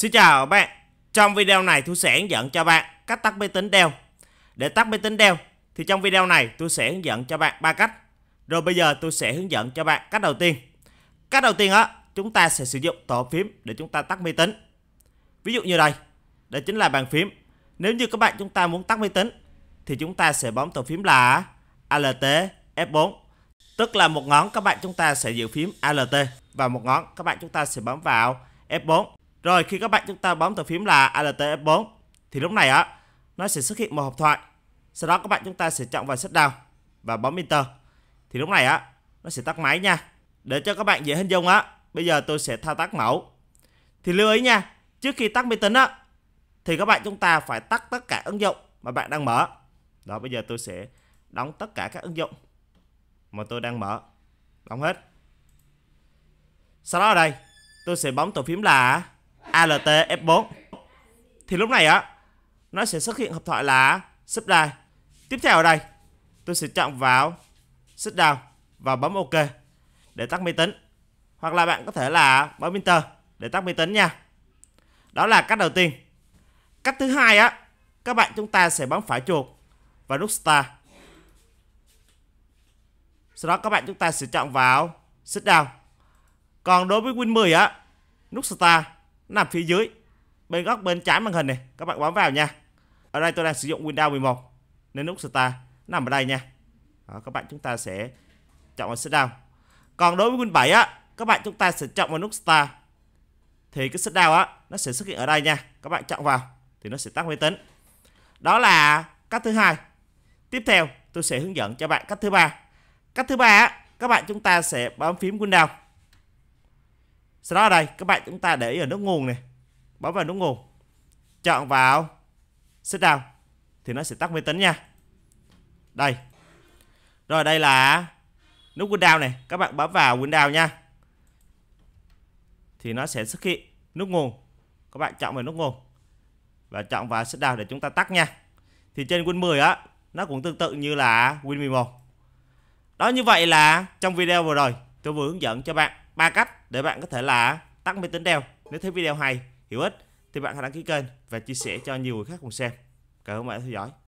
Xin chào bạn Trong video này tôi sẽ hướng dẫn cho bạn cách tắt máy tính đeo Để tắt máy tính đeo thì trong video này tôi sẽ hướng dẫn cho bạn ba cách Rồi bây giờ tôi sẽ hướng dẫn cho bạn cách đầu tiên Cách đầu tiên đó chúng ta sẽ sử dụng tổ phím để chúng ta tắt máy tính Ví dụ như đây Đây chính là bàn phím Nếu như các bạn chúng ta muốn tắt máy tính Thì chúng ta sẽ bấm tổ phím là ALT F4 Tức là một ngón các bạn chúng ta sẽ giữ phím ALT Và một ngón các bạn chúng ta sẽ bấm vào F4 rồi khi các bạn chúng ta bấm tờ phím là Alt F4 thì lúc này á nó sẽ xuất hiện một hộp thoại. Sau đó các bạn chúng ta sẽ chọn vào shutdown và bấm enter. Thì lúc này á nó sẽ tắt máy nha. Để cho các bạn dễ hình dung á, bây giờ tôi sẽ thao tác mẫu. Thì lưu ý nha, trước khi tắt máy tính á thì các bạn chúng ta phải tắt tất cả ứng dụng mà bạn đang mở. Đó bây giờ tôi sẽ đóng tất cả các ứng dụng mà tôi đang mở. Đóng hết. Sau đó ở đây, tôi sẽ bấm tổ phím là ALT F4 thì lúc này á nó sẽ xuất hiện hộp thoại là sub Tiếp theo ở đây tôi sẽ chọn vào sub và bấm OK để tắt máy tính. Hoặc là bạn có thể là bấm Enter để tắt máy tính nha. Đó là cách đầu tiên. Cách thứ hai á, các bạn chúng ta sẽ bấm phải chuột và nút Start. Sau đó các bạn chúng ta sẽ chọn vào sit Còn đối với Win 10 á, nút Start nằm phía dưới bên góc bên trái màn hình này các bạn bấm vào nha ở đây tôi đang sử dụng Windows 11 nên nút Start nằm ở đây nha đó, các bạn chúng ta sẽ chọn vào Shutdown còn đối với Win 7 á các bạn chúng ta sẽ chọn vào nút Start thì cái Shutdown á nó sẽ xuất hiện ở đây nha các bạn chọn vào thì nó sẽ tắt máy tính đó là cách thứ hai tiếp theo tôi sẽ hướng dẫn cho bạn cách thứ ba cách thứ ba á các bạn chúng ta sẽ bấm phím Windows sau đó ở đây các bạn chúng ta để ở nút nguồn này bấm vào nút nguồn chọn vào sit down thì nó sẽ tắt máy tính nha đây rồi đây là nút Windows này các bạn bấm vào Windows nha thì nó sẽ xuất hiện nút nguồn các bạn chọn vào nút nguồn và chọn vào sit down để chúng ta tắt nha thì trên Win 10 á nó cũng tương tự như là Win 11 đó như vậy là trong video vừa rồi tôi vừa hướng dẫn cho bạn ba cách để bạn có thể là tắt máy tính đeo nếu thấy video hay hữu ích thì bạn hãy đăng ký kênh và chia sẻ cho nhiều người khác cùng xem cảm ơn bạn đã theo dõi